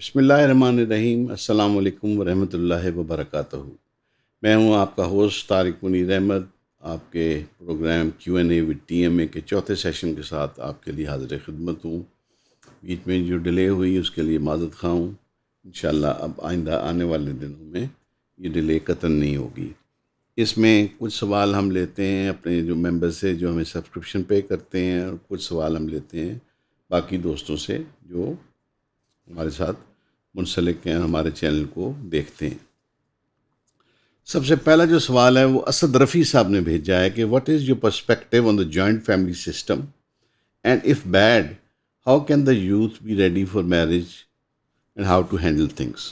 बसमीम् अल्लाम वरहमल वबरक मैं हूं आपका होस्ट तारिक मुनीर अहमद आपके programme Q N A with T M A के चौथे सेशन के साथ आपके लिए हाजिर खिदमत हूँ बीच में जो डिले हुई उसके लिए माजत खाऊँ इन इन अब आइंदा आने वाले दिनों में ये डिले कतन नहीं होगी इसमें कुछ सवाल हम लेते हैं अपने जो मेंबर से जो हमें सब्सक्रिप्शन पे करते हैं और कुछ सवाल हम लेते हैं बाकी दोस्तों से जो हमारे साथ मुंसलिक हमारे चैनल को देखते हैं सबसे पहला जो सवाल है वो असद रफ़ी साहब ने भेजा है कि what is your perspective on the joint family system and if bad how can the youth be ready for marriage and how to handle things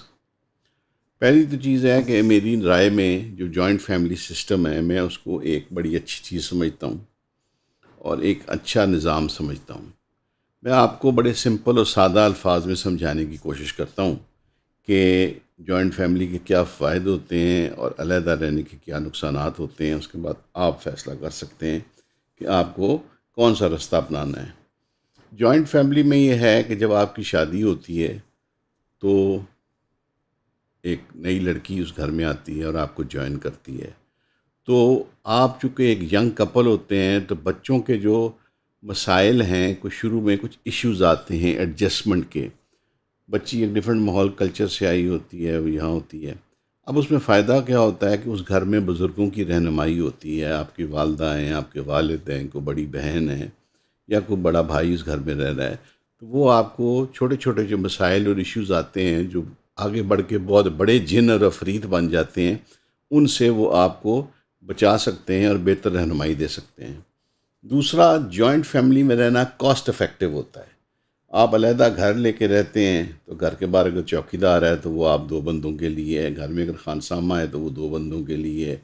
पहली तो चीज़ है कि मेरी राय में जो जॉइंट फैमिली सिस्टम है मैं उसको एक बड़ी अच्छी चीज़ समझता हूँ और एक अच्छा निज़ाम समझता हूँ मैं आपको बड़े सिंपल और सादा अल्फाज में समझाने की कोशिश करता हूँ कि जॉइंट फैमिली के क्या फ़ायदे होते हैं और अलहदा रहने के क्या नुकसान होते हैं उसके बाद आप फैसला कर सकते हैं कि आपको कौन सा रास्ता अपनाना है जॉइंट फैमिली में ये है कि जब आपकी शादी होती है तो एक नई लड़की उस घर में आती है और आपको ज्वाइन करती है तो आप चूँकि एक यंग कपल होते हैं तो बच्चों के जो मसाइल हैं कुछ शुरू में कुछ इश्यूज आते हैं एडजस्टमेंट के बच्ची एक डिफरेंट माहौल कल्चर से आई होती है यहाँ होती है अब उसमें फ़ायदा क्या होता है कि उस घर में बुज़ुर्गों की रहनुमाई होती है आपकी वालदा हैं आपके वालद हैं कोई बड़ी बहन है या कोई बड़ा भाई उस घर में रह रहा है तो वो आपको छोटे छोटे जो मसाइल और इश्यूज आते हैं जो आगे बढ़ के बहुत बड़े जिन और अफरीत बन जाते हैं उनसे वो आपको बचा सकते हैं और बेहतर रहनुमाई दे सकते हैं दूसरा जॉइंट फैमिली में रहना कॉस्ट इफ़ेक्टिव होता है आप अलहदा घर लेके रहते हैं तो घर के बाहर अगर चौकीदार है तो वो आप दो बंदों के लिए है घर में अगर खानसामा है तो वो दो बंदों के लिए है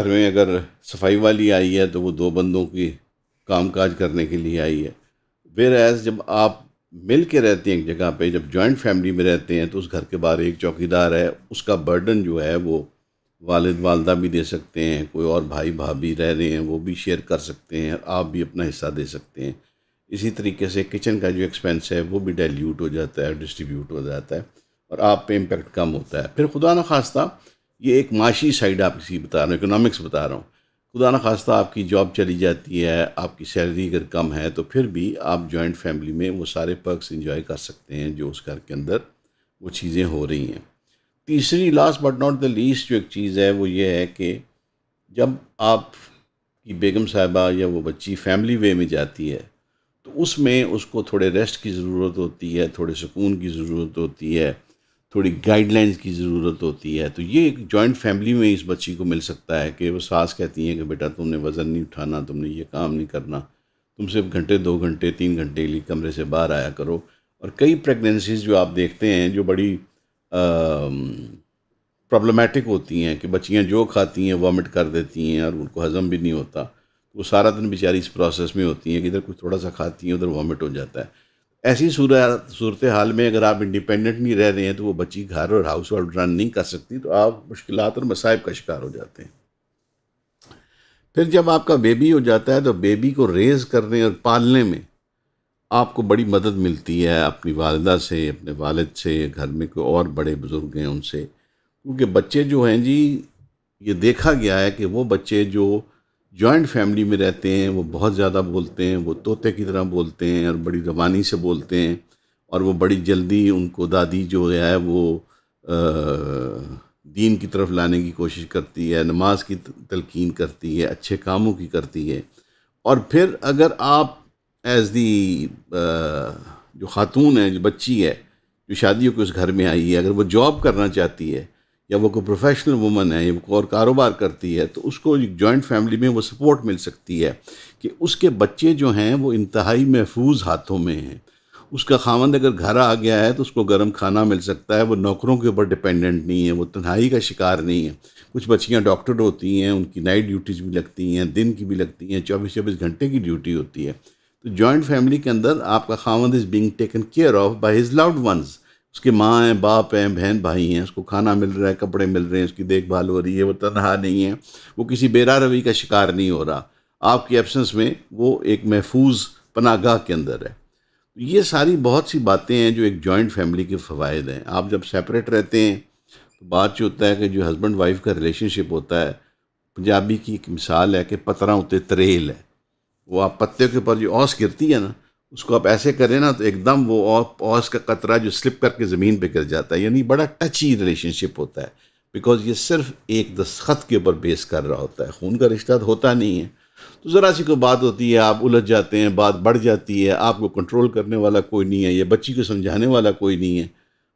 घर में अगर सफाई वाली आई है तो वो दो बंदों की काम काज करने के लिए आई है वेर एज जब आप मिल के रहते हैं एक जगह पे जब जॉइंट फैमिली में रहते हैं तो उस घर के बाहर एक चौकीदार है उसका बर्डन जो है वो वालद वालदा भी दे सकते हैं कोई और भाई भाभी रह रहे हैं वो भी शेयर कर सकते हैं आप भी अपना हिस्सा दे सकते हैं इसी तरीके से किचन का जो एक्सपेंस है वो भी डाइल्यूट हो जाता है डिस्ट्रीब्यूट हो जाता है और आप पे इम्पेक्ट कम होता है फिर खुदा न खास्ता ये एक माशी साइड आप किसी बता रहा हूँ इकोनॉमिक्स बता रहा हूँ खुदा न खास्ता आपकी जॉब चली जाती है आपकी सैलरी अगर कम है तो फिर भी आप जॉइंट फैमिली में वो सारे पर्कस इंजॉय कर सकते हैं जो उस घर के अंदर वो चीज़ें हो रही हैं तीसरी last but not the least जो एक चीज़ है वो ये है कि जब आप की बेगम साहिबा या वो बच्ची फैमिली वे में जाती है तो उसमें उसको थोड़े रेस्ट की ज़रूरत होती है थोड़े सुकून की ज़रूरत होती है थोड़ी गाइडलाइंस की ज़रूरत होती है तो ये एक जॉइंट फैमिली में इस बच्ची को मिल सकता है कि वो सास कहती हैं कि बेटा तुमने वज़न नहीं उठाना तुमने ये काम नहीं करना तुम सिर्फ घंटे दो घंटे तीन घंटे के लिए कमरे से बाहर आया करो और कई प्रेगनेंसीज जो आप देखते हैं जो बड़ी प्रॉब्लमेटिक होती हैं कि बच्चियाँ जो खाती हैं वॉमिट कर देती हैं और उनको हज़म भी नहीं होता वो सारा दिन बेचारी इस प्रोसेस में होती हैं कि इधर कुछ थोड़ा सा खाती हैं उधर वॉमिट हो जाता है ऐसी सूरत सूरत हाल में अगर आप इंडिपेंडेंट नहीं रह रहे हैं तो वो बच्ची घर और हाउस होल्ड रन नहीं कर सकती तो आप मुश्किल और मसाइब का शिकार हो जाते हैं फिर जब आपका बेबी हो जाता है तो बेबी को रेज़ करने और पालने में आपको बड़ी मदद मिलती है अपनी वालदा से अपने वालद से घर में कोई और बड़े बुज़ुर्ग हैं उनसे क्योंकि बच्चे जो हैं जी ये देखा गया है कि वो बच्चे जो जॉइंट फैमिली में रहते हैं वो बहुत ज़्यादा बोलते हैं वो तोते की तरह बोलते हैं और बड़ी रवानी से बोलते हैं और वो बड़ी जल्दी उनको दादी जो है वो दीन की तरफ लाने की कोशिश करती है नमाज की तलकिन करती है अच्छे कामों की करती है और फिर अगर आप एज दी uh, जो खातून है जो बच्ची है जो शादियों के उस घर में आई है अगर वो जॉब करना चाहती है या वो कोई प्रोफेशनल वुमन है या वो और कारोबार करती है तो उसको जॉइंट फैमिली में वो सपोर्ट मिल सकती है कि उसके बच्चे जो हैं वो इंतहाई महफूज हाथों में हैं उसका खामंद अगर घर आ गया है तो उसको गर्म खाना मिल सकता है वो नौकरों के ऊपर डिपेंडेंट नहीं है वो तन्हाई का शिकार नहीं है कुछ बच्चियाँ डॉक्टर होती हैं उनकी नाइट ड्यूटीज़ भी लगती हैं दिन की भी लगती हैं चौबीस चौबीस घंटे की ड्यूटी होती है तो जॉइंट फैमिली के अंदर आपका खामद is being taken care of by his loved ones उसके माँ हैं बाप हैं बहन भाई हैं उसको खाना मिल रहा है कपड़े मिल रहे हैं उसकी देखभाल हो रही है वो तनहा नहीं है वो किसी बेरा रवि का शिकार नहीं हो रहा आपकी एब्सेंस में वो एक महफूज पनागाह के अंदर है ये सारी बहुत सी बातें हैं जो एक जॉइंट फैमिली के फ़वाद हैं आप जब सेपरेट रहते हैं तो बात जो होता है कि जो हस्बैंड वाइफ का रिलेशनशिप होता है पंजाबी की एक मिसाल है कि पतरा उतरे तरेल है वो आप पत्ते के ऊपर जो औस गिरती है ना उसको आप ऐसे करें ना तो एकदम वो ओस का कतरा जो स्लिप करके ज़मीन पे गिर जाता है यानी बड़ा टची रिलेशनशिप होता है बिकॉज ये सिर्फ एक दस्खत के ऊपर बेस कर रहा होता है खून का रिश्ता तो होता नहीं है तो ज़रा सी कोई बात होती है आप उलझ जाते हैं बात बढ़ जाती है आपको कंट्रोल करने वाला कोई नहीं है या बच्ची को समझाने वाला कोई नहीं है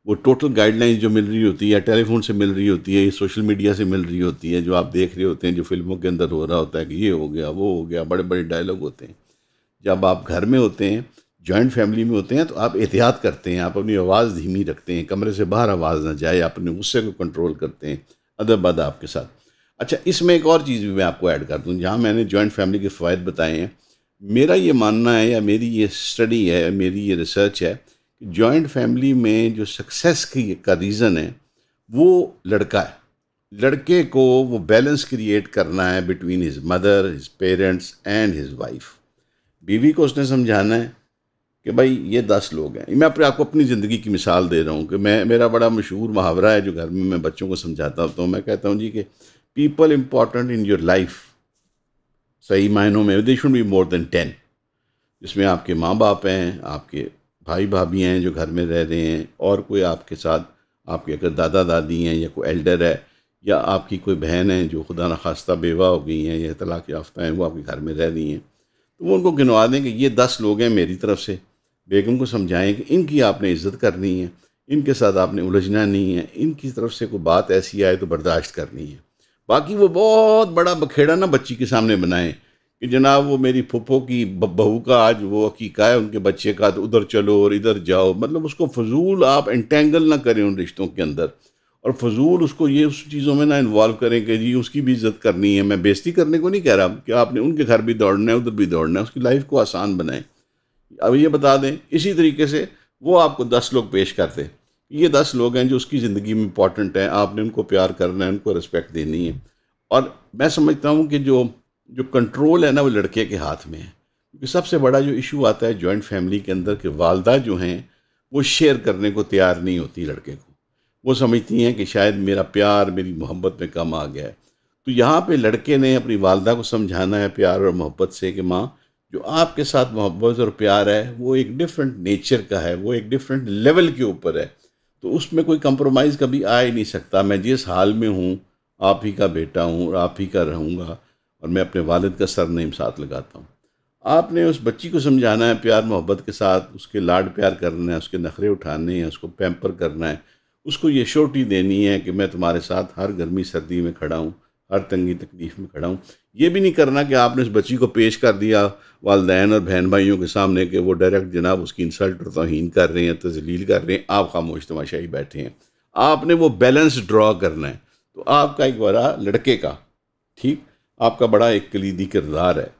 वो टोटल गाइडलाइंस जो मिल रही होती है टेलीफोन से मिल रही होती है सोशल मीडिया से मिल रही होती है जो आप देख रहे होते हैं जो फिल्मों के अंदर हो रहा होता है कि ये हो गया वो हो गया बड़े बड़े डायलॉग होते हैं जब आप घर में होते हैं जॉइंट फैमिली में होते हैं तो आप एहतियात करते हैं आप अपनी आवाज़ धीमी रखते हैं कमरे से बाहर आवाज़ ना जाए अपने गुस्से को कंट्रोल करते हैं अदब अदा आपके साथ अच्छा इसमें एक और चीज़ भी मैं आपको ऐड कर दूँ जहाँ मैंने जॉइंट फैमिली के फ़वाद बताए हैं मेरा ये मानना है या मेरी ये स्टडी है मेरी ये रिसर्च है कि जॉइंट फैमिली में जो सक्सेस की का रीज़न है वो लड़का है लड़के को वो बैलेंस क्रिएट करना है between his mother his parents and his wife बीवी को उसने समझाना है कि भाई ये दस लोग हैं मैं अपने आपको अपनी ज़िंदगी की मिसाल दे रहा हूँ कि मैं मेरा बड़ा मशहूर मुहावरा है जो घर में मैं बच्चों को समझाता हूँ तो मैं कहता हूँ जी कि people important in your life सही मायनों में they should be more than ten जिसमें आपके माँ बाप हैं आपके भाई भाभी हैं जो घर में रह रहे हैं और कोई आपके साथ आपके अगर दादा दादी हैं या कोई एल्डर है या आपकी कोई बहन है जो खुदा न खास्ता बेवा हो गई हैं या तलाक याफ्ता हैं वो आपके घर में रह रही हैं तो वो उनको गिनवा दें कि ये दस लोग हैं मेरी तरफ से बेगम को समझाएं कि इनकी आपने इज़्ज़त करनी है इनके साथ आपने उलझना नहीं है इनकी तरफ से कोई बात ऐसी आए तो बर्दाश्त करनी है बाकी वो बहुत बड़ा बखेड़ा ना बच्ची के सामने बनाएं कि जनाब वो मेरी फुप्पो की बहू का आज वो अकीका है उनके बच्चे का तो उधर चलो और इधर जाओ मतलब उसको फजूल आप इंटेंगल ना करें उन रिश्तों के अंदर और फजूल उसको ये उस चीज़ों में ना इन्वॉल्व करें कि जी उसकी भी इज्जत करनी है मैं बेइज्जती करने को नहीं कह रहा कि आपने उनके घर भी दौड़ना है उधर भी दौड़ना है उसकी लाइफ को आसान बनाएं अब ये बता दें इसी तरीके से वो आपको दस लोग पेश करते ये दस लोग हैं जो उसकी ज़िंदगी में इंपॉर्टेंट हैं आपने उनको प्यार करना है उनको रिस्पेक्ट देनी है और मैं समझता हूँ कि जो जो कंट्रोल है ना वो लड़के के हाथ में है क्योंकि सबसे बड़ा जो इशू आता है जॉइंट फैमिली के अंदर कि वालदा जो हैं वो शेयर करने को तैयार नहीं होती लड़के को वो समझती हैं कि शायद मेरा प्यार मेरी मोहब्बत में कम आ गया है तो यहाँ पे लड़के ने अपनी वालदा को समझाना है प्यार और मोहब्बत से कि माँ जो आपके साथ मोहब्बत और प्यार है वो एक डिफरेंट नेचर का है वो एक डिफरेंट लेवल के ऊपर है तो उसमें कोई कंप्रोमाइज़ कभी आ ही नहीं सकता मैं जिस हाल में हूँ आप ही का बेटा हूँ और आप ही का रहूँगा और मैं अपने वालद का सर सरनेम साथ लगाता हूँ आपने उस बच्ची को समझाना है प्यार मोहब्बत के साथ उसके लाड प्यार करना है उसके नखरे उठाने हैं उसको पैम्पर करना है उसको ये शोटी देनी है कि मैं तुम्हारे साथ हर गर्मी सर्दी में खड़ा हूँ हर तंगी तकलीफ़ में खड़ा हूँ ये भी नहीं करना कि आपने उस बच्ची को पेश कर दिया वालदेन और बहन भाइयों के सामने कि वो डायरेक्ट जनाब उसकी इंसल्ट और तोहन कर रहे हैं तजलील कर रहे हैं आप खामोश तमाशाही बैठे हैं आपने वो बैलेंस ड्रा करना है तो आपका एक बड़ा लड़के का ठीक आपका बड़ा एक कलीदी किरदार है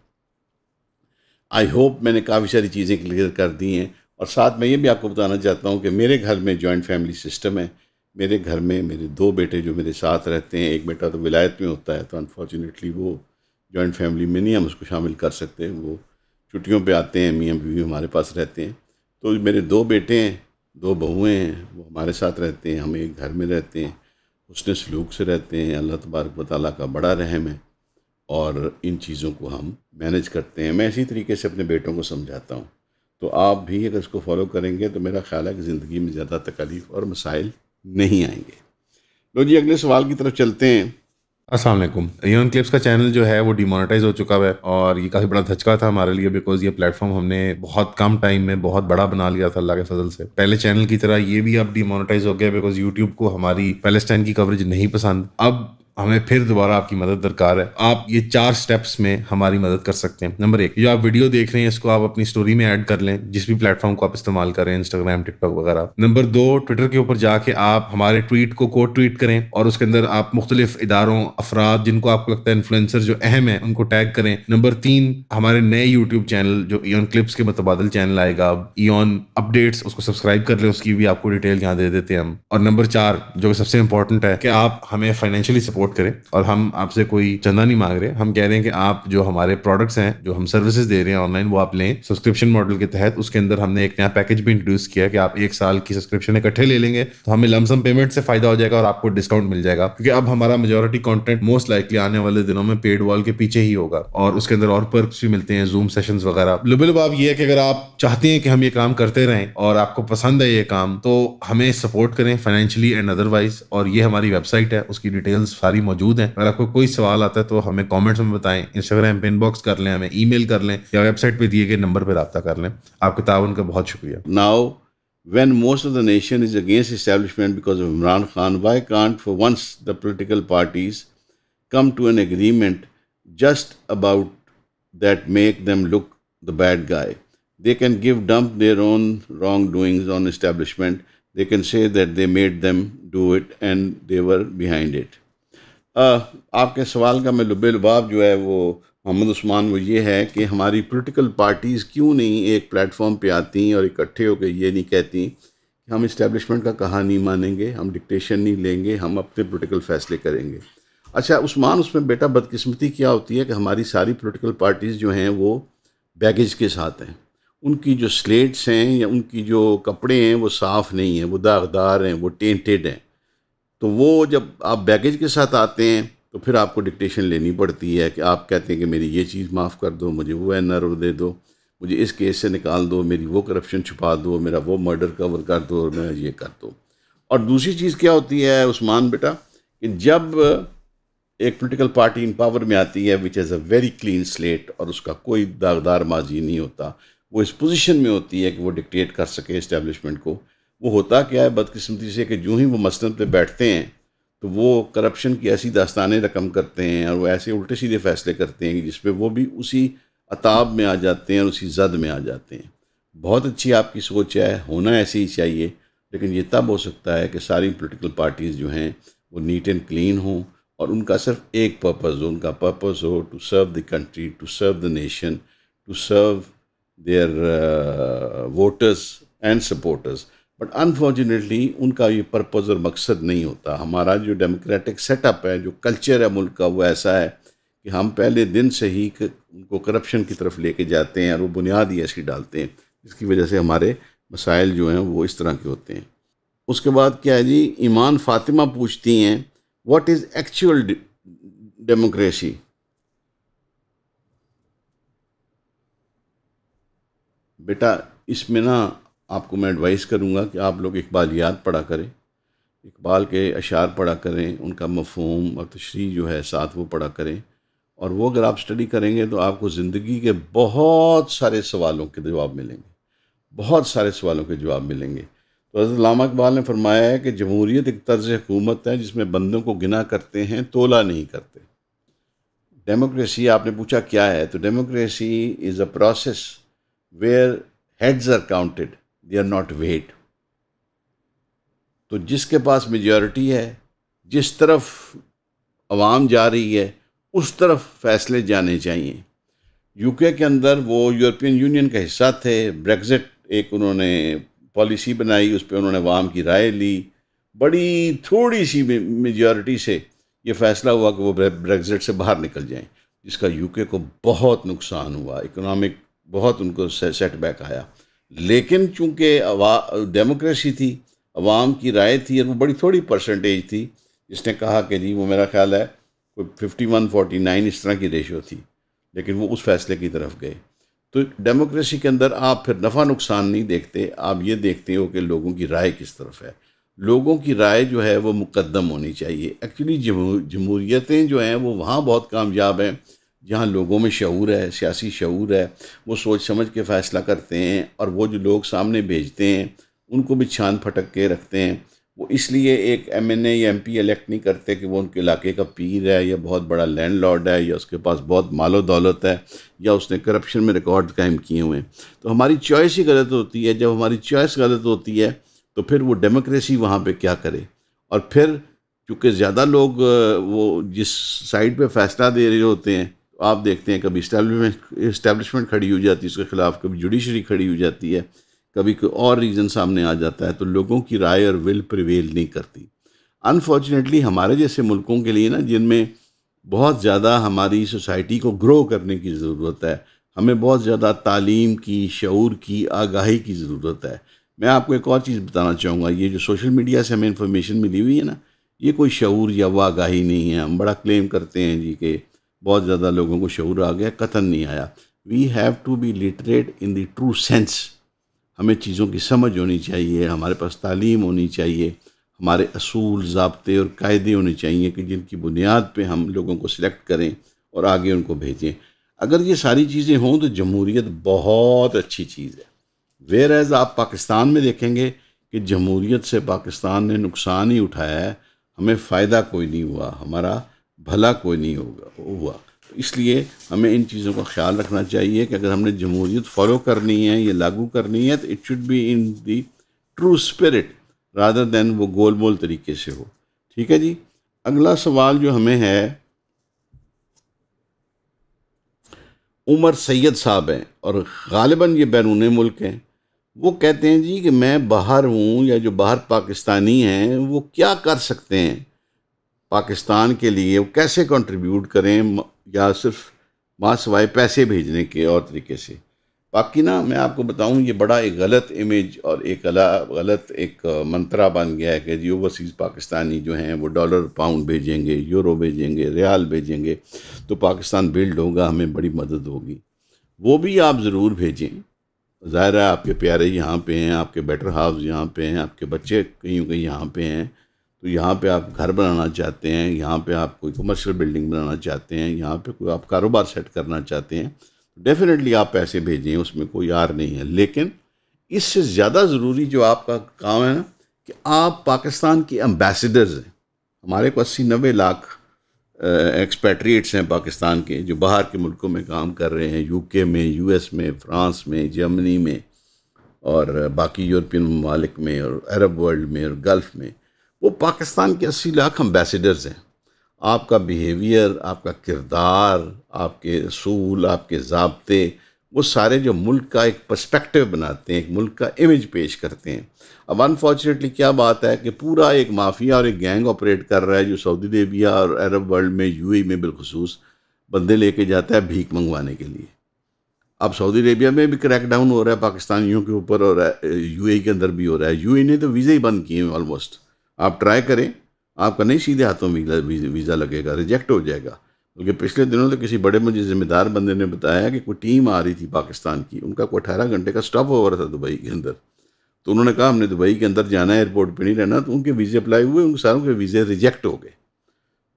आई होप मैंने काफ़ी सारी चीज़ें क्लियर कर दी हैं और साथ में ये भी आपको बताना चाहता हूँ कि मेरे घर में जॉइंट फैमिली सिस्टम है मेरे घर में मेरे दो बेटे जो मेरे साथ रहते हैं एक बेटा तो विलायत में होता है तो अनफॉर्चुनेटली वो जॉइंट फैमिली में नहीं हम उसको शामिल कर सकते वो छुट्टियों पे आते हैं मियाँ बीवी हमारे पास रहते हैं तो मेरे दो बेटे हैं दो बहुएँ हैं वो हमारे साथ रहते हैं हम एक घर में रहते हैं उसने सलूक से रहते हैं अल्लाह तबारक वाली का बड़ा रहम है और इन चीज़ों को हम मैनेज करते हैं मैं इसी तरीके से अपने बेटों को समझाता हूँ तो आप भी अगर इसको फॉलो करेंगे तो मेरा ख्याल है कि ज़िंदगी में ज़्यादा तकलीफ़ और मसाइल नहीं आएंगे लो जी अगले सवाल की तरफ चलते हैं असलम यून क्लिप्स का चैनल जो है वो डिमोनेटाइज हो चुका है और ये काफ़ी बड़ा धचका था हमारे लिए बिकॉज ये प्लेटफॉर्म हमने बहुत कम टाइम में बहुत बड़ा बना लिया था अल्लाह के फजल से पहले चैनल की तरह ये भी अब डिमोनेटाइज हो गया बिकॉज यूट्यूब को हमारी पैलेस्टाइन की कवरेज नहीं पसंद अब हमें फिर दोबारा आपकी मदद दरकार है आप ये चार स्टेप्स में हमारी मदद कर सकते हैं नंबर एक जो आप वीडियो देख रहे हैं इसको आप अपनी स्टोरी में ऐड कर लें जिस भी प्लेटफॉर्म को आप इस्तेमाल कर रहे हैं इंस्टाग्राम टिकटॉक वगैरह नंबर दो ट्विटर के ऊपर जाके आप हमारे ट्वीट को कोट ट्वीट करें और उसके अंदर आप मुख्तलिफ इदारों अफराद जिनको आपको लगता है इन्फ्लुएंसर जो अहम है उनको टैग करें नंबर तीन हमारे नए यूट्यूब चैनल जो ईन क्लिप्स के मुतबादल चैनल आएगा ईन अपडेट्स उसको सब्सक्राइब कर लें उसकी भी आपको डिटेल यहाँ दे देते हैं हम और नंबर चार जो सबसे इंपॉर्टेंट है कि आप हमें फाइनेंशियली सपोर्ट सपोर्ट करें और हम आपसे कोई चंदा नहीं मांग रहे हम कह रहे हैं कि आप जो हमारे प्रोडक्ट्स हैं जो हम सर्विसेज दे रहे हैं ऑनलाइन वो आप लें सब्सक्रिप्शन मॉडल के तहत उसके अंदर हमने एक नया पैकेज भी इंट्रोड्यूस किया कि आप एक साल की सब्सक्रिप्शन इकट्ठे ले लेंगे तो हमें लमसम पेमेंट से फायदा हो जाएगा और आपको डिस्काउंट मिल जाएगा क्योंकि अब हमारा मेजोरिटी कॉन्टेंट मोस्ट लाइकली आने वाले दिनों में पेड वॉल के पीछे ही होगा और उसके अंदर और पर्कस भी मिलते हैं जूम सेशन वगैरह बाब ये है कि अगर आप चाहते हैं कि हम ये काम करते रहें और आपको पसंद है ये काम तो हमें सपोर्ट करें फाइनेंशियली एंड अदरवाइज और ये हमारी वेबसाइट है उसकी डिटेल्स सारी सारी मौजूद हैं अगर आपको कोई सवाल आता है तो हमें कॉमेंट्स में बताएं इंस्टाग्राम पे इनबॉक्स कर लें हमें ई कर लें या वेबसाइट पर दिए गए नंबर पर रबा कर लें आपके ताउन का बहुत शुक्रिया now when most of the nation is against establishment because of Imran Khan, why can't for once the political parties come to an agreement just about that make them look the bad guy? They can give dump their own wrongdoings on establishment. They can say that they made them do it and they were behind it. आपके सवाल का मैं लुबे लबाव जो है वो मोहम्मद उस्मान वो ये है कि हमारी पॉलिटिकल पार्टीज़ क्यों नहीं एक प्लेटफॉर्म पे आती और इकट्ठे होकर ये नहीं कहती कि हम इस्टेबलिशमेंट का कहा नहीं मानेंगे हम डिक्टेशन नहीं लेंगे हम अपने पोलिटिकल फैसले करेंगे अच्छा उस्मान उसमें बेटा बदकिस्मती क्या होती है कि हमारी सारी पोलिटिकल पार्टीज़ जो हैं वो बैगेज के साथ हैं उनकी जो स्लेट्स हैं या उनकी जो कपड़े हैं वो साफ़ नहीं हैं वो दागदार हैं वो टेंटेड हैं तो वो जब आप बैगेज के साथ आते हैं तो फिर आपको डिक्टेशन लेनी पड़ती है कि आप कहते हैं कि मेरी ये चीज़ माफ़ कर दो मुझे वो एन दे दो मुझे इस केस से निकाल दो मेरी वो करप्शन छुपा दो मेरा वो मर्डर कवर कर दो और मेरा ये कर दो और दूसरी चीज़ क्या होती है उस्मान बेटा कि जब एक पोलिटिकल पार्टी इन पावर में आती है which is a very clean slate और उसका कोई दागदार माजी नहीं होता वो इस पोजीशन में होती है कि वो डिक्टेट कर सके इस्टेब्लिशमेंट को वो होता क्या है बदकिस्मती से कि जो ही वो मसलन पे बैठते हैं तो वो करप्शन की ऐसी दास्तानें रकम करते हैं और वो ऐसे उल्टे सीधे फैसले करते हैं जिस पर वो भी उसी अताब में आ जाते हैं और उसी जद में आ जाते हैं बहुत अच्छी आपकी सोच है होना ऐसे ही चाहिए लेकिन ये तब हो सकता है कि सारी पोलिटिकल पार्टीज़ जो हैं वो नीट एंड क्लीन हों और उनका सिर्फ एक पर्पज़ हो उनका पर्पज़ हो to serve the country to serve the nation to serve their voters and supporters but unfortunately उनका ये पर्पज़ और मकसद नहीं होता हमारा जो डेमोक्रेटिक सेटअप है जो कल्चर है मुल्क का वो ऐसा है कि हम पहले दिन से ही उनको करप्शन की तरफ लेके जाते हैं और वो बुनियाद ही ऐसी डालते हैं जिसकी वजह से हमारे मसाइल जो हैं वो इस तरह के होते हैं उसके बाद क्या है जी ईमान फातिमा पूछती हैं व्हाट इज़ एक्चुअल डेमोक्रेसी बेटा इसमें ना आपको मैं एडवाइस करूँगा कि आप लोग इकबालियात पढ़ा करें इकबाल के अशार पढ़ा करें उनका मफहम और तशरी जो है साथ वो पढ़ा करें और वो अगर आप स्टडी करेंगे तो आपको ज़िंदगी के बहुत सारे सवालों के जवाब मिलेंगे बहुत सारे सवालों के जवाब मिलेंगे तो हजरत इकबाल ने फरमाया है कि जमहूरीत एक तर्ज हुकूमत है जिसमें बंदों को गिना करते हैं तोला नहीं करते डेमोक्रेसी आपने पूछा क्या है तो democracy is a process where heads are counted they are not weight तो जिसके पास मेजॉरिटी है जिस तरफ आवाम जा रही है उस तरफ फैसले जाने चाहिए यूके के अंदर वो यूरोपियन यूनियन का हिस्सा थे ब्रेग्ज़िट एक उन्होंने पॉलिसी बनाई उस पर उन्होंने आवाम की राय ली बड़ी थोड़ी सी मेजॉरिटी से ये फैसला हुआ कि वो ब्रेग्ज़िट से बाहर निकल जाएं जिसका यूके को बहुत नुकसान हुआ इकोनॉमिक बहुत उनको सेटबैक आया लेकिन चूँकि डेमोक्रेसी थी अवाम की राय थी और वो बड़ी थोड़ी परसेंटेज थी जिसने कहा कि जी वो मेरा ख्याल है कोई फिफ्टी वन फोर्टी नाइन इस तरह की रेशियो थी लेकिन वो उस फैसले की तरफ गए तो डेमोक्रेसी के अंदर आप फिर नफ़ा नुकसान नहीं देखते आप ये देखते हो कि लोगों की राय किस तरफ है लोगों की राय जो है वो मुकदम होनी चाहिए एक्चुअली जमहूरियतें जो हैं वो वहाँ बहुत कामयाब हैं जहाँ लोगों में शूर है सियासी शूर है वो सोच समझ के फ़ैसला करते हैं और वो जो लोग सामने भेजते हैं उनको भी छान फटक के रखते हैं वो इसलिए एक एम एन ए या एम पी इलेक्ट नहीं करते कि वो उनके इलाके का पीर है या बहुत बड़ा लैंड लॉर्ड है या उसके पास बहुत मालो दौलत है या उसने करप्शन में रिकॉर्ड कायम किए हुए हैं तो हमारी चॉइस ही गलत होती है जब हमारी चॉइस गलत होती है तो फिर वो डेमोक्रेसी वहाँ पर क्या करे और फिर चूँकि ज़्यादा लोग वो जिस साइड पर फैसला दे रहे होते हैं आप देखते हैं कभी इस्टेब्लिशमेंट खड़ी हो जाती है उसके ख़िलाफ़ कभी जुडिशरी खड़ी हो जाती है कभी कोई और रीज़न सामने आ जाता है तो लोगों की राय और विल प्रिवेल नहीं करती अनफॉर्चुनेटली हमारे जैसे मुल्कों के लिए ना जिनमें बहुत ज़्यादा हमारी सोसाइटी को ग्रो करने की ज़रूरत है हमें बहुत ज़्यादा तालीम की शूर की आगाही की ज़रूरत है मैं आपको एक और चीज़ बताना चाहूँगा ये जो सोशल मीडिया से हमें इन्फॉर्मेशन मिली हुई है ना ये कोई शूर या वागाही नहीं है हम बड़ा क्लेम करते हैं जी के बहुत ज़्यादा लोगों को शूर आ गया कतन नहीं आया we have to be literate in the true sense हमें चीज़ों की समझ होनी चाहिए हमारे पास तालीम होनी चाहिए हमारे असूल जबते और कायदे होने चाहिए कि जिनकी बुनियाद पे हम लोगों को सिलेक्ट करें और आगे उनको भेजें अगर ये सारी चीज़ें हों तो जमहूरीत बहुत अच्छी चीज़ है वेर एज़ आप पाकिस्तान में देखेंगे कि जमहूरीत से पाकिस्तान ने नुकसान ही उठाया है हमें फ़ायदा कोई नहीं हुआ हमारा भला कोई नहीं होगा हुआ तो इसलिए हमें इन चीज़ों का ख्याल रखना चाहिए कि अगर हमने जमहूरियत फॉलो करनी है या लागू करनी है तो it should be in the true spirit rather than वो गोल मोल तरीके से हो ठीक है जी अगला सवाल जो हमें है उमर सैयद साहब हैं और गालिबा ये बैरून मुल्क हैं वो कहते हैं जी कि मैं बाहर हूँ या जो बाहर पाकिस्तानी हैं वो क्या कर सकते हैं पाकिस्तान के लिए वो कैसे कंट्रीब्यूट करें या सिर्फ माँ सवाए पैसे भेजने के और तरीके से बाकी ना मैं आपको बताऊं ये बड़ा एक गलत इमेज और एक गलत एक मंत्रा बन गया है कि जी ओवरसीज़ पाकिस्तानी जो हैं वो डॉलर पाउंड भेजेंगे यूरो भेजेंगे रियाल भेजेंगे तो पाकिस्तान बिल्ड होगा हमें बड़ी मदद होगी वो भी आप ज़रूर भेजें ज़ाहिर है आपके प्यारे यहाँ पे हैं आपके बेटर हाउस यहाँ पे हैं आपके बच्चे कहीं कहीं यहाँ पे हैं तो यहाँ पे आप घर बनाना चाहते हैं यहाँ पे आप कोई कमर्शियल बिल्डिंग बनाना चाहते हैं यहाँ पे कोई आप कारोबार सेट करना चाहते हैं डेफिनेटली तो आप पैसे भेजें उसमें कोई यार नहीं है लेकिन इससे ज़्यादा ज़रूरी जो आपका काम है ना कि आप पाकिस्तान के एम्बेसडर्स हैं हमारे को अस्सी नबे लाख एक्सपैट्रिएट्स हैं पाकिस्तान के जो बाहर के मुल्कों में काम कर रहे हैं यूके में यूएस में फ्रांस में जर्मनी में और बाकी यूरोपियन ममालिक में और अरब वर्ल्ड में और गल्फ़ में वो पाकिस्तान के अस्सी लाख अम्बेसडर्स हैं आपका बिहेवियर आपका किरदार आपके असूल आपके जबते वो सारे जो मुल्क का एक पर्सपेक्टिव बनाते हैं एक मुल्क का इमेज पेश करते हैं अब अनफॉर्चुनेटली क्या बात है कि पूरा एक माफिया और एक गैंग ऑपरेट कर रहा है जो सऊदी अरेबिया और अरब वर्ल्ड में यूएई e में बिलखसूस बंदे लेके जाता है भीख मंगवाने के लिए अब सऊदी अरेबिया में भी क्रैकडाउन हो रहा है पाकिस्तानियों के ऊपर हो रहा है के अंदर भी हो रहा है यू e ने तो वीज़े ही बंद किए हैं ऑलमोस्ट आप ट्राई करें आपका नहीं सीधे हाथों में वीज़ा लगेगा रिजेक्ट हो जाएगा बल्कि पिछले दिनों तो किसी बड़े मुझे जिम्मेदार बंदे ने बताया कि कोई टीम आ रही थी पाकिस्तान की उनका कोई अठारह घंटे का स्टॉप ओवर था दुबई के अंदर तो उन्होंने कहा हमने दुबई के अंदर जाना है एयरपोर्ट पे नहीं रहना तो उनके वीज़े अप्लाई हुए उनके सारों के वीज़े रिजेक्ट हो गए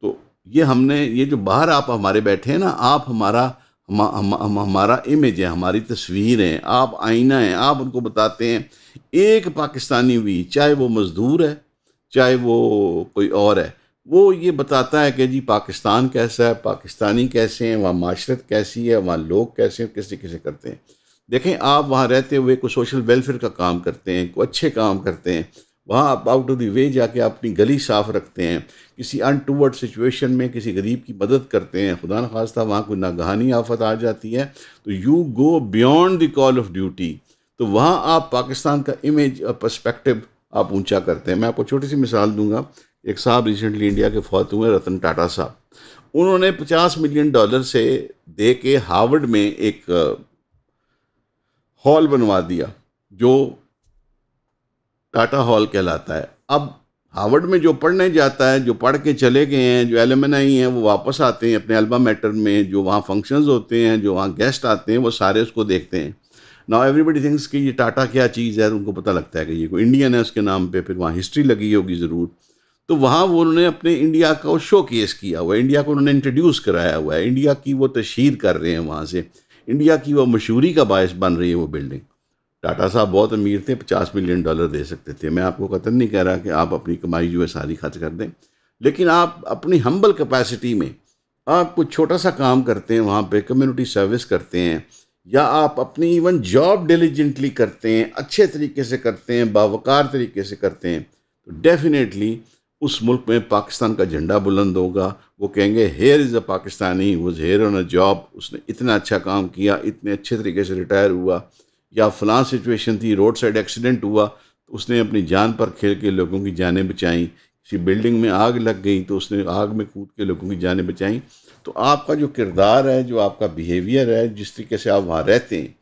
तो ये हमने ये जो बाहर आप हमारे बैठे हैं ना आप हमारा हम, हम, हम हमारा इमेज है हमारी तस्वीर है आप आईना है आप उनको बताते हैं एक पाकिस्तानी भी चाहे वो मज़दूर है चाहे वो कोई और है वो ये बताता है कि जी पाकिस्तान कैसा है पाकिस्तानी कैसे हैं वहाँ माशरत कैसी है वहाँ लोग कैसे हैं किस तरीके से करते हैं देखें आप वहाँ रहते हुए कोई सोशल वेलफेयर का काम करते हैं कोई अच्छे काम करते हैं वहाँ आप आउट ऑफ द वे जाके अपनी गली साफ़ रखते हैं किसी अन टूवर्ड सिचुएशन में किसी गरीब की मदद करते हैं खुदा खास्ता वहाँ कोई नागहानी आफत आ जाती है तो you go beyond the call of duty तो वहाँ आप पाकिस्तान का इमेज और पर्सपेक्टिव आप ऊंचा करते हैं मैं आपको छोटी सी मिसाल दूंगा एक साहब रिसेंटली इंडिया के फौत हुए रतन टाटा साहब उन्होंने 50 मिलियन डॉलर से दे के हार्वर्ड में एक हॉल बनवा दिया जो टाटा हॉल कहलाता है अब हार्वर्ड में जो पढ़ने जाता है जो पढ़ के चले गए हैं जो एलमनाई हैं वो वापस आते हैं अपने अल्बा मैटर में जो वहाँ फंक्शंस होते हैं जो वहाँ गेस्ट आते हैं वो सारे उसको देखते हैं नाउ एवरीबडी थिंग्स कि ये टाटा क्या चीज़ है उनको पता लगता है कि ये कोई इंडियन है उसके नाम पे फिर वहाँ हिस्ट्री लगी होगी ज़रूर तो वहाँ वो उन्होंने अपने इंडिया का शो केस किया हुआ है इंडिया को उन्होंने इंट्रोड्यूस कराया हुआ है इंडिया की वो तशहर कर रहे हैं वहाँ से इंडिया की वो मशहूरी का बायस बन रही है वो बिल्डिंग टाटा साहब बहुत अमीर थे पचास मिलियन डॉलर दे सकते थे मैं आपको कतन नहीं कह रहा कि आप अपनी कमाई जो है सारी खर्च कर दें लेकिन आप अपनी हम्बल कैपेसिटी में आप कुछ छोटा सा काम करते हैं वहाँ पे कम्युनिटी सर्विस करते हैं या आप अपनी इवन जॉब डिलीजेंटली करते हैं अच्छे तरीके से करते हैं बावकार तरीके से करते हैं तो डेफिनेटली उस मुल्क में पाकिस्तान का झंडा बुलंद होगा वो कहेंगे हेयर इज़ अ पाकिस्तानी वो हेयर ऑन अ जॉब उसने इतना अच्छा काम किया इतने अच्छे तरीके से रिटायर हुआ या फलां सिचुएशन थी रोड साइड एक्सीडेंट हुआ तो उसने अपनी जान पर खेल के लोगों की जानें बचाई किसी बिल्डिंग में आग लग गई तो उसने आग में कूद के लोगों की जानें बचाई तो आपका जो किरदार है जो आपका बिहेवियर है जिस तरीके से आप वहाँ रहते हैं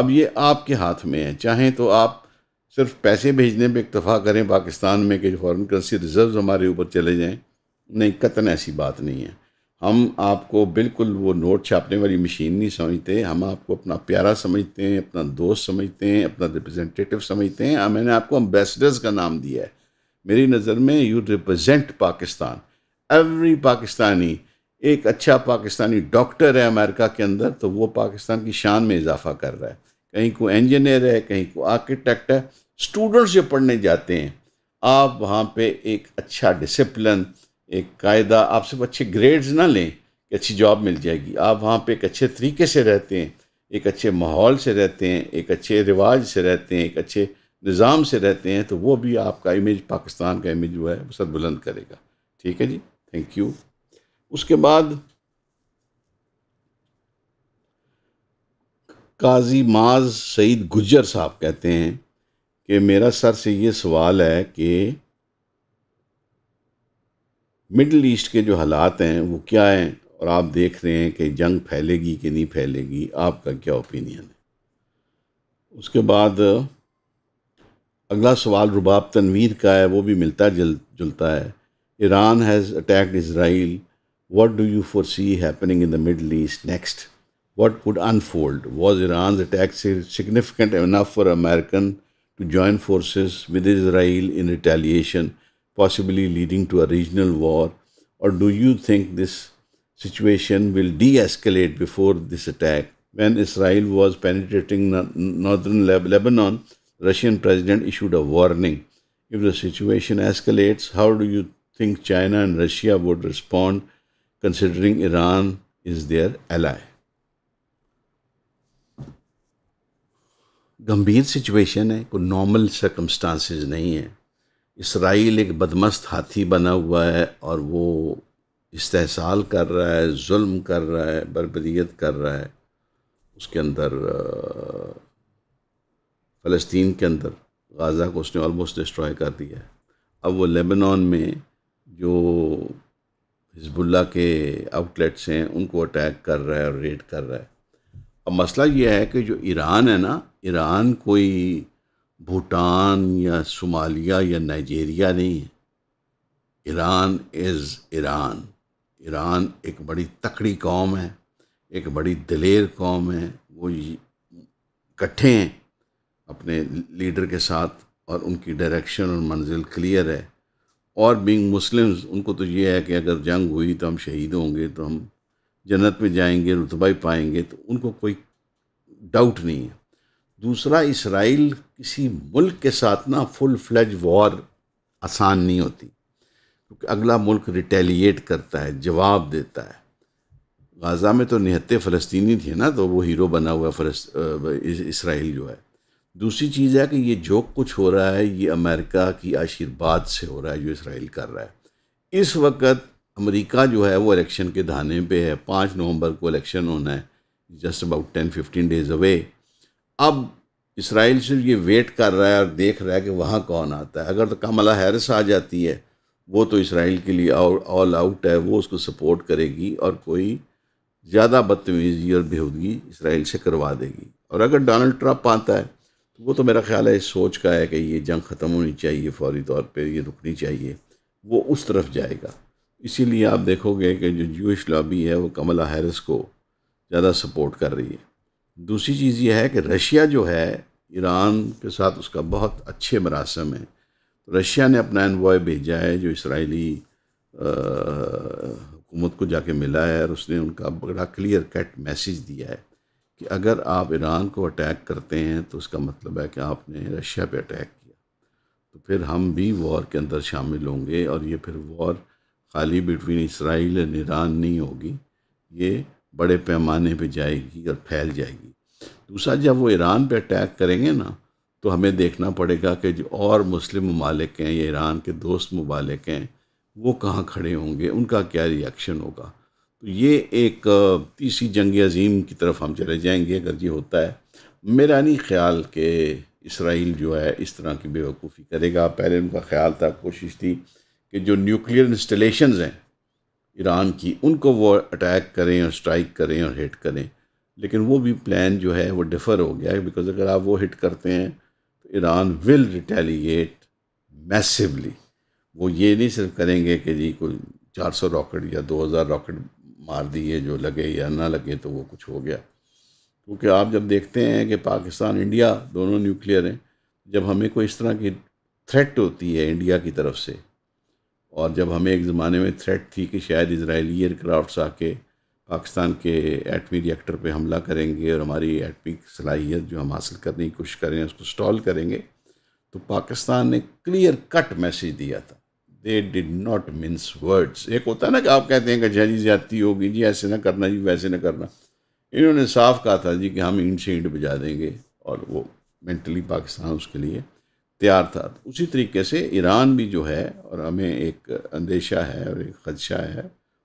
अब ये आपके हाथ में है चाहें तो आप सिर्फ पैसे भेजने पर इतफ़ा करें पाकिस्तान में कि फ़ॉरन करेंसी रिज़र्व हमारे ऊपर चले जाएँ नहीं कतन ऐसी बात नहीं है हम आपको बिल्कुल वो नोट छापने वाली मशीन नहीं समझते हम आपको अपना प्यारा समझते हैं अपना दोस्त समझते हैं अपना रिप्रेजेंटेटिव समझते हैं मैंने आपको अम्बेसडर्स का नाम दिया है मेरी नज़र में you represent Pakistan every Pakistani एक अच्छा पाकिस्तानी डॉक्टर है अमेरिका के अंदर तो वो पाकिस्तान की शान में इजाफा कर रहा है कहीं को इंजीनियर है कहीं को आर्किटेक्ट है स्टूडेंट्स जो पढ़ने जाते हैं आप वहाँ पे एक अच्छा डिसिप्लिन एक कायदा आप सिर्फ अच्छे ग्रेड्स ना लें कि अच्छी जॉब मिल जाएगी आप वहाँ पे एक अच्छे तरीके से रहते हैं एक अच्छे माहौल से रहते हैं एक अच्छे रिवाज से रहते हैं एक अच्छे निज़ाम से रहते हैं तो वो भी आपका इमेज पाकिस्तान का इमेज जो है वो सर बुलंद करेगा ठीक है जी थैंक यू उसके बाद काजी माज सईद गुजर साहब कहते हैं कि मेरा सर से ये सवाल है कि मिडल ईस्ट के जो हालात हैं वो क्या हैं और आप देख रहे हैं कि जंग फैलेगी कि नहीं फैलेगी आपका क्या ओपिनियन है उसके बाद अगला सवाल रुबाब तनवीर का है वो भी मिलता जुल जुलता है Iran has attacked Israel What do you foresee happening in the Middle East next? What could unfold? Was Iran's attack significant enough for American to join forces with Israel in retaliation, possibly leading to a regional war? Or do you think this situation will de-escalate before this attack? When Israel was penetrating northern Lebanon, Russian president issued a warning. If the situation escalates, how do you think China and Russia would respond considering Iran is their ally. गंभीर situation है कोई normal circumstances नहीं है Israel एक बदमस्त हाथी बना हुआ है और वो इस्तेसाल कर रहा है जुल्म कर रहा है बरबरीत कर रहा है उसके अंदर फ़लस्तीन के अंदर गाज़ा को उसने ऑलमोस्ट डिस्ट्रॉय कर दिया है अब वो लेबनान में जो हिजबुल्ला के आउटलेट्स हैं उनको अटैक कर रहा है और रेड कर रहा है अब मसला यह है कि जो ईरान है ना ईरान कोई भूटान या सोमालिया या नाइजेरिया नहीं है ईरान इज़ ईरान ईरान एक बड़ी तकड़ी कौम है एक बड़ी दलेर कौम है वो इकट्ठे हैं अपने लीडर के साथ और उनकी डायरेक्शन और मंजिल क्लियर है और बींग मुस्लिम्स उनको तो ये है कि अगर जंग हुई तो हम शहीद होंगे तो हम जन्नत में जाएंगे रुतबाई पाएंगे तो उनको कोई डाउट नहीं है दूसरा इसराइल किसी मुल्क के साथ ना फुल फ्लैज वॉर आसान नहीं होती क्योंकि तो अगला मुल्क रिटेलिएट करता है जवाब देता है गाज़ा में तो निहत्ते फ़लस्तीनी थे ना तो वो हीरो बना हुआ है इसराइल जो है दूसरी चीज़ है कि ये जो कुछ हो रहा है ये अमेरिका की आशीर्वाद से हो रहा है जो इसराइल कर रहा है इस वक्त अमेरिका जो है वो इलेक्शन के धाने पे है पाँच नवंबर को इलेक्शन होना है just about ten fifteen days away अब इसराइल सिर्फ ये वेट कर रहा है और देख रहा है कि वहाँ कौन आता है अगर तो कमला हैरिस आ जाती है वो तो इसराइल के लिए ऑल आउट है वो उसको सपोर्ट करेगी और कोई ज़्यादा बदतमीज़ी और बेहूदगी इसराइल से करवा देगी और अगर डोनाल्ड ट्रंप आता है वो तो मेरा ख्याल है इस सोच का है कि ये जंग ख़त्म होनी चाहिए फौरी तौर पर ये रुकनी चाहिए वो उस तरफ जाएगा इसीलिए आप देखोगे कि जो जूश लॉबी है वो कमला हैरिस को ज़्यादा सपोर्ट कर रही है दूसरी चीज़ ये है कि रशिया जो है ईरान के साथ उसका बहुत अच्छे मरासम है तो रशिया ने अपना एनवॉय भेजा है जो इसराइली हुकूमत को जाके मिला है और उसने उनका बड़ा क्लियर कट मैसेज दिया है कि अगर आप ईरान को अटैक करते हैं तो उसका मतलब है कि आपने रशिया पे अटैक किया तो फिर हम भी वॉर के अंदर शामिल होंगे और ये फिर वॉर खाली बिटवीन इसराइल एंड ईरान नहीं होगी ये बड़े पैमाने पे जाएगी और फैल जाएगी दूसरा जब वो ईरान पे अटैक करेंगे ना तो हमें देखना पड़ेगा कि जो और मुस्लिम ममालिक हैं या ईरान के दोस्त ममालिक हैं वो कहाँ खड़े होंगे उनका क्या रिएक्शन होगा तो ये एक तीसरी जंग अजीम की तरफ हम चले जाएंगे अगर ये होता है मेरा नहीं ख्याल कि इसराइल जो है इस तरह की बेवकूफ़ी करेगा पहले उनका ख्याल था कोशिश थी कि जो न्यूक्लियर इंस्टलेशन हैं ईरान की उनको वो अटैक करें और स्ट्राइक करें और हिट करें लेकिन वो भी प्लान जो है वो डिफ़र हो गया है बिकॉज अगर आप वो हिट करते हैं तो ईरान विल रिटेलिएट मैसिवली वो ये नहीं सिर्फ करेंगे कि जी कोई 400 रॉकेट या 2000 रॉकेट मार दिए जो लगे या ना लगे तो वो कुछ हो गया क्योंकि आप जब देखते हैं कि पाकिस्तान इंडिया दोनों न्यूक्लियर हैं जब हमें कोई इस तरह की थ्रेट होती है इंडिया की तरफ से और जब हमें एक ज़माने में थ्रेट थी कि शायद इसराइली एयरक्राफ्ट्स आके पाकिस्तान के एटमी रिएक्टर पे हमला करेंगे और हमारी एटमी सलाहियत जो हम हासिल करने की कोशिश करें उसको स्टॉल करेंगे तो पाकिस्तान ने क्लियर कट मैसेज दिया था they did not mince words एक होता है ना कि आप कहते हैं कि जय जी ज्यादती होगी जी ऐसे ना करना जी वैसे ना करना इन्होंने साफ कहा था जी कि हम ईंट से ईंट बजा देंगे और वो मेंटली पाकिस्तान उसके लिए तैयार था तो उसी तरीके से ईरान भी जो है और हमें एक अंदेशा है और एक खदशा है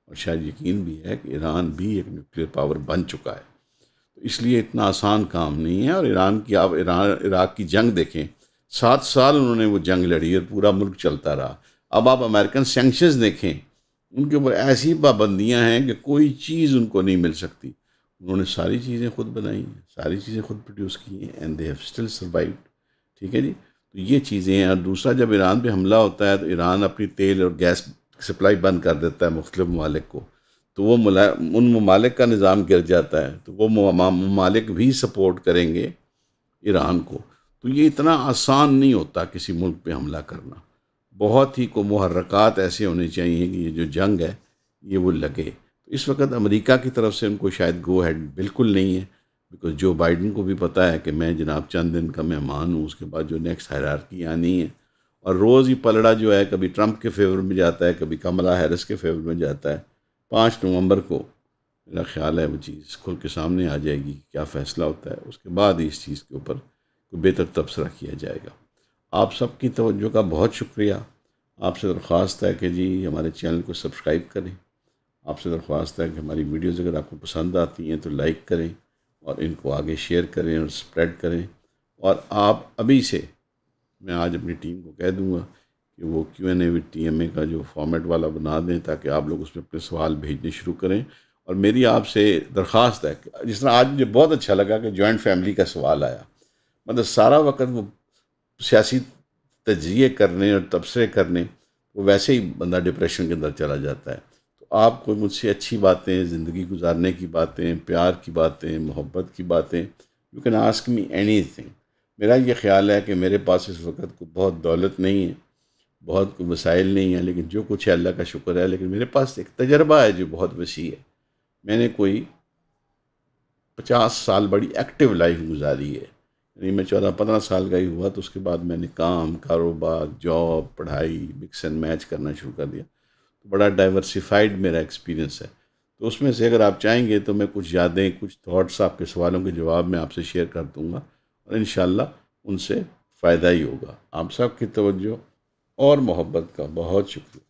और शायद यकीन भी है कि ईरान भी एक न्यूक्लियर पावर बन चुका है तो इसलिए इतना आसान काम नहीं है और ईरान की आप ईरान इराक की जंग देखें सात साल उन्होंने वो जंग लड़ी और पूरा मुल्क चलता रहा अब आप अमेरिकन सेंक्शंस देखें उनके ऊपर ऐसी पाबंदियाँ हैं कि कोई चीज़ उनको नहीं मिल सकती उन्होंने सारी चीज़ें खुद बनाई हैं सारी चीज़ें खुद प्रोड्यूस की हैं and they have still survive ठीक है जी तो ये चीज़ें हैं और दूसरा जब ईरान पे हमला होता है तो ईरान अपनी तेल और गैस सप्लाई बंद कर देता है मुख्तलिफ ममालिक को तो वो उन ममालिक का निज़ाम गिर जाता है तो वो ममालिक भी सपोर्ट करेंगे ईरान को तो ये इतना आसान नहीं होता किसी मुल्क पे हमला करना बहुत ही को मुहरक़ात ऐसे होने चाहिए कि ये जो जंग है ये वो लगे तो इस वक्त अमेरिका की तरफ से उनको शायद गो हैड बिल्कुल नहीं है बिकॉज जो बाइडन को भी पता है कि मैं जनाब चंद दिन का मेहमान हूँ उसके बाद जो नेक्स्ट की आनी है और रोज़ ही पलड़ा जो है कभी ट्रंप के फेवर में जाता है कभी कमला हैरिस के फेवर में जाता है पाँच नवंबर को मेरा ख्याल है वो चीज़ खुल के सामने आ जाएगी क्या फ़ैसला होता है उसके बाद ही इस चीज़ के ऊपर कोई बेहतर तबसरा किया जाएगा आप सबकी तवज्जो का बहुत शुक्रिया आपसे दरख्वास्त है कि जी हमारे चैनल को सब्सक्राइब करें आपसे दरख्वास्त है कि हमारी वीडियोज़ अगर आपको पसंद आती हैं तो लाइक करें और इनको आगे शेयर करें और स्प्रेड करें और आप अभी से मैं आज अपनी टीम को कह दूँगा कि वो Q N A with T M A का जो फॉर्मेट वाला बना दें ताकि आप लोग उसमें अपने सवाल भेजने शुरू करें और मेरी आपसे दरख्वास्त है जिस तरह आज मुझे बहुत अच्छा लगा कि जॉइंट फैमिली का सवाल आया मतलब सारा वक्त वो सियासी तजिए करने और तबसरे करने वो वैसे ही बंदा डिप्रेशन के अंदर चला जाता है तो आप कोई मुझसे अच्छी बातें ज़िंदगी गुजारने की बातें प्यार की बातें मोहब्बत की बातें you can ask me anything मेरा ये ख्याल है कि मेरे पास इस वक्त को बहुत दौलत नहीं है बहुत कोई वसाइल नहीं है लेकिन जो कुछ है अल्लाह का शुक्र है लेकिन मेरे पास एक तजर्बा है जो बहुत वसी है मैंने कोई पचास साल बड़ी एक्टिव लाइफ गुजारी है यानी मैं चौदह पंद्रह साल का ही हुआ तो उसके बाद मैंने काम कारोबार जॉब पढ़ाई मिक्स एंड मैच करना शुरू कर दिया तो बड़ा डाइवर्सिफाइड मेरा एक्सपीरियंस है तो उसमें से अगर आप चाहेंगे तो मैं कुछ यादें कुछ थाट्स आपके सवालों के जवाब में आपसे शेयर कर दूँगा और इन उनसे फ़ायदा ही होगा आप सबकी तवज्जो और मोहब्बत का बहुत शुक्रिया